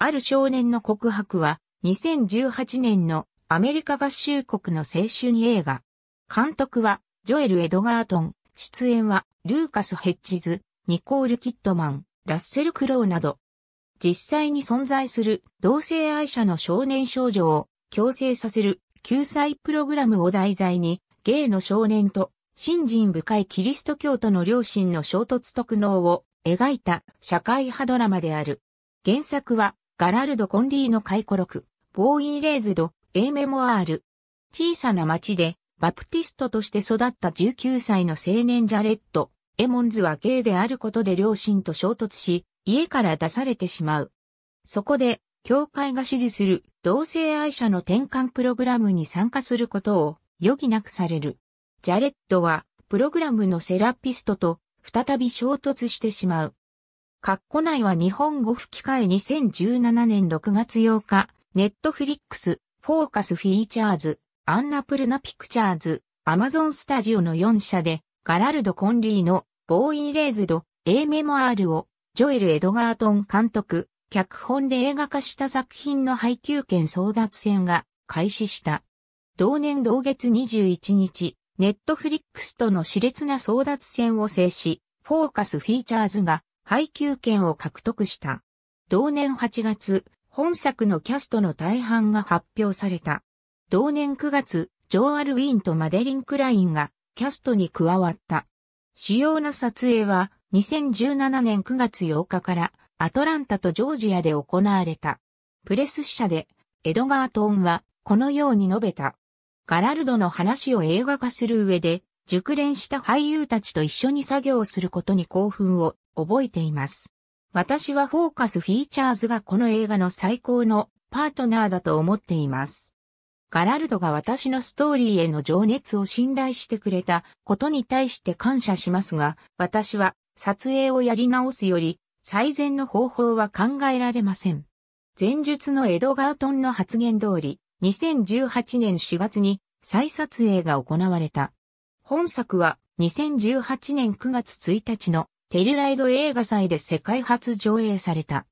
ある少年の告白は、2018年のアメリカ合衆国の青春映画。監督は、ジョエル・エドガートン。出演は、ルーカス・ヘッジズ、ニコール・キットマン、ラッセル・クローなど。実際に存在する同性愛者の少年少女を強制させる救済プログラムを題材に、ゲイの少年と信心深いキリスト教徒の両親の衝突と苦悩を描いた社会派ドラマである。原作はガラルド・コンリーの回顧録、ボーイ・レーズド、エーメモアール。小さな町で、バプティストとして育った19歳の青年ジャレット、エモンズはゲイであることで両親と衝突し、家から出されてしまう。そこで、教会が支持する同性愛者の転換プログラムに参加することを余儀なくされる。ジャレットは、プログラムのセラピストと再び衝突してしまう。カッコ内は日本語吹き替え2017年6月8日、ネットフリックス、フォーカスフィーチャーズ、アンナプルナピクチャーズ、アマゾンスタジオの4社で、ガラルド・コンリーの、ボーイ・レーズド、A メモアールを、ジョエル・エドガートン監督、脚本で映画化した作品の配給権争奪戦が開始した。同年同月21日、ネットフリックスとの熾烈な争奪戦を制し、フォーカスフィーチャーズが配給権を獲得した。同年8月、本作のキャストの大半が発表された。同年9月、ジョー・アルウィンとマデリン・クラインがキャストに加わった。主要な撮影は2017年9月8日からアトランタとジョージアで行われた。プレス社でエドガー・トーンはこのように述べた。ガラルドの話を映画化する上で熟練した俳優たちと一緒に作業をすることに興奮を覚えています。私はフォーカスフィーチャーズがこの映画の最高のパートナーだと思っています。ガラルドが私のストーリーへの情熱を信頼してくれたことに対して感謝しますが、私は撮影をやり直すより最善の方法は考えられません。前述のエドガートンの発言通り、2018年4月に再撮影が行われた。本作は2018年9月1日のテルライド映画祭で世界初上映された。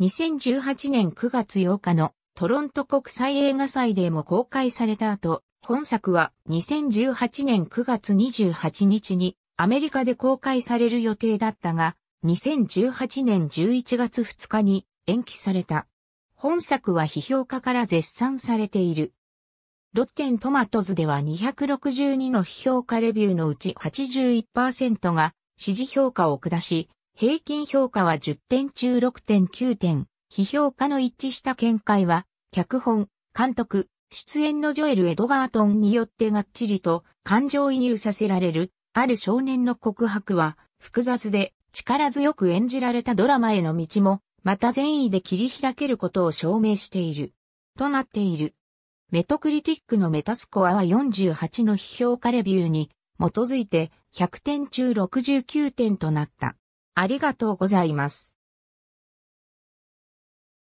2018年9月8日のトロント国際映画祭でも公開された後、本作は2018年9月28日にアメリカで公開される予定だったが、2018年11月2日に延期された。本作は批評家から絶賛されている。ロッテントマトズでは262の批評家レビューのうち81%が支持評価を下し、平均評価は10点中6.9点。批評家の一致した見解は、脚本、監督、出演のジョエル・エドガートンによってがっちりと感情移入させられる、ある少年の告白は、複雑で力強く演じられたドラマへの道も、また善意で切り開けることを証明している。となっている。メトクリティックのメタスコアは48の批評家レビューに基づいて100点中69点となった。ありがとうございます。